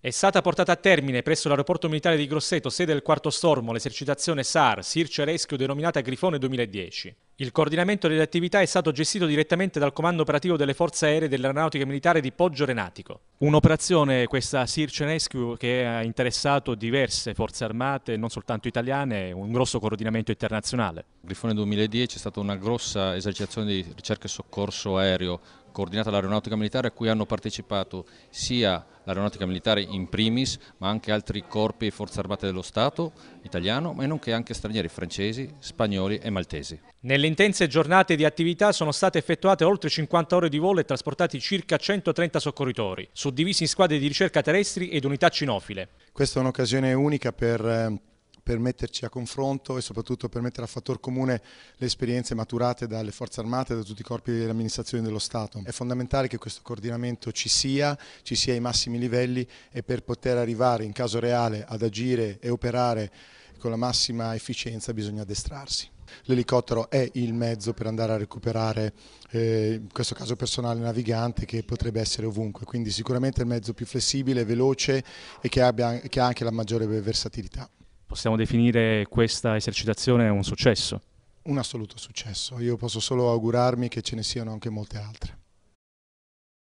È stata portata a termine presso l'aeroporto militare di Grosseto, sede del quarto stormo, l'esercitazione SAR, Search Rescue denominata Grifone 2010. Il coordinamento delle attività è stato gestito direttamente dal Comando Operativo delle Forze Aeree dell'Aeronautica Militare di Poggio Renatico. Un'operazione, questa Search Rescue, che ha interessato diverse forze armate, non soltanto italiane, un grosso coordinamento internazionale. Grifone 2010 è stata una grossa esercitazione di ricerca e soccorso aereo coordinata dall'Aeronautica Militare a cui hanno partecipato sia l'aeronautica militare in primis, ma anche altri corpi e forze armate dello Stato italiano, ma nonché anche stranieri francesi, spagnoli e maltesi. Nelle intense giornate di attività sono state effettuate oltre 50 ore di volo e trasportati circa 130 soccorritori, suddivisi in squadre di ricerca terrestri ed unità cinofile. Questa è un'occasione unica per eh, per metterci a confronto e soprattutto per mettere a fattor comune le esperienze maturate dalle forze armate e da tutti i corpi dell'amministrazione dello Stato. È fondamentale che questo coordinamento ci sia, ci sia ai massimi livelli e per poter arrivare in caso reale ad agire e operare con la massima efficienza bisogna addestrarsi. L'elicottero è il mezzo per andare a recuperare, eh, in questo caso personale navigante, che potrebbe essere ovunque, quindi sicuramente è il mezzo più flessibile, veloce e che, abbia, che ha anche la maggiore versatilità. Possiamo definire questa esercitazione un successo? Un assoluto successo, io posso solo augurarmi che ce ne siano anche molte altre.